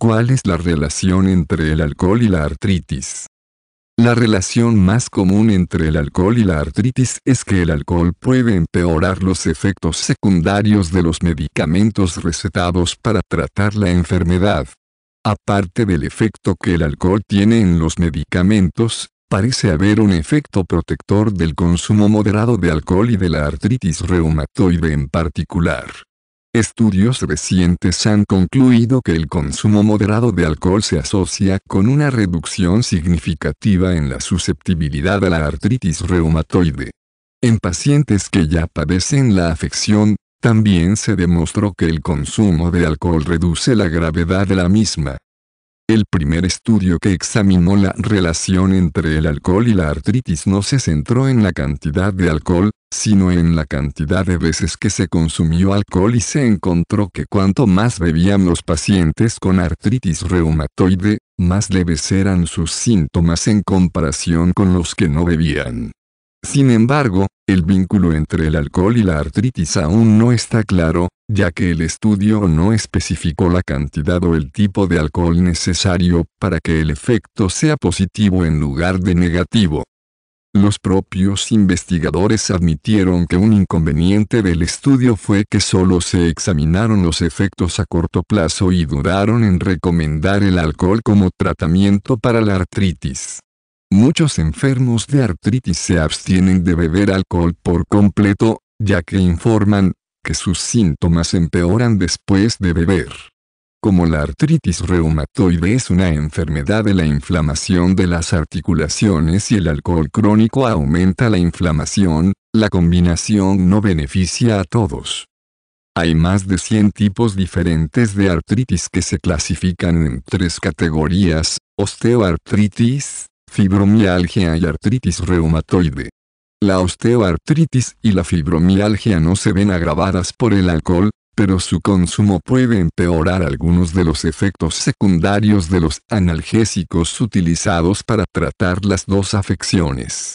¿Cuál es la relación entre el alcohol y la artritis? La relación más común entre el alcohol y la artritis es que el alcohol puede empeorar los efectos secundarios de los medicamentos recetados para tratar la enfermedad. Aparte del efecto que el alcohol tiene en los medicamentos, parece haber un efecto protector del consumo moderado de alcohol y de la artritis reumatoide en particular. Estudios recientes han concluido que el consumo moderado de alcohol se asocia con una reducción significativa en la susceptibilidad a la artritis reumatoide. En pacientes que ya padecen la afección, también se demostró que el consumo de alcohol reduce la gravedad de la misma. El primer estudio que examinó la relación entre el alcohol y la artritis no se centró en la cantidad de alcohol, sino en la cantidad de veces que se consumió alcohol y se encontró que cuanto más bebían los pacientes con artritis reumatoide, más leves eran sus síntomas en comparación con los que no bebían. Sin embargo, el vínculo entre el alcohol y la artritis aún no está claro, ya que el estudio no especificó la cantidad o el tipo de alcohol necesario para que el efecto sea positivo en lugar de negativo. Los propios investigadores admitieron que un inconveniente del estudio fue que solo se examinaron los efectos a corto plazo y dudaron en recomendar el alcohol como tratamiento para la artritis. Muchos enfermos de artritis se abstienen de beber alcohol por completo, ya que informan que sus síntomas empeoran después de beber. Como la artritis reumatoide es una enfermedad de la inflamación de las articulaciones y el alcohol crónico aumenta la inflamación, la combinación no beneficia a todos. Hay más de 100 tipos diferentes de artritis que se clasifican en tres categorías, osteoartritis, fibromialgia y artritis reumatoide. La osteoartritis y la fibromialgia no se ven agravadas por el alcohol, pero su consumo puede empeorar algunos de los efectos secundarios de los analgésicos utilizados para tratar las dos afecciones.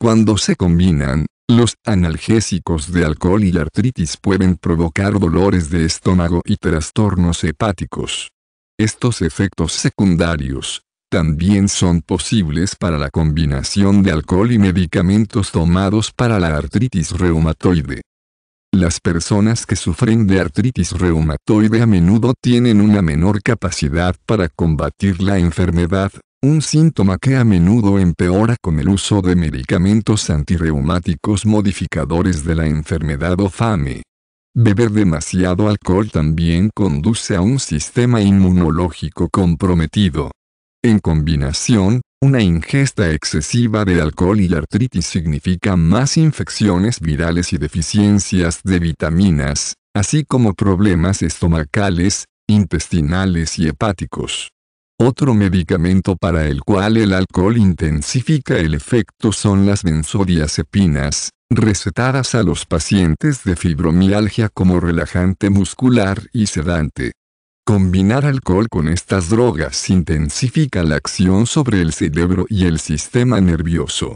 Cuando se combinan, los analgésicos de alcohol y la artritis pueden provocar dolores de estómago y trastornos hepáticos. Estos efectos secundarios, también son posibles para la combinación de alcohol y medicamentos tomados para la artritis reumatoide. Las personas que sufren de artritis reumatoide a menudo tienen una menor capacidad para combatir la enfermedad, un síntoma que a menudo empeora con el uso de medicamentos antirreumáticos modificadores de la enfermedad o FAME. Beber demasiado alcohol también conduce a un sistema inmunológico comprometido. En combinación, una ingesta excesiva de alcohol y la artritis significa más infecciones virales y deficiencias de vitaminas, así como problemas estomacales, intestinales y hepáticos. Otro medicamento para el cual el alcohol intensifica el efecto son las benzodiazepinas, recetadas a los pacientes de fibromialgia como relajante muscular y sedante. Combinar alcohol con estas drogas intensifica la acción sobre el cerebro y el sistema nervioso.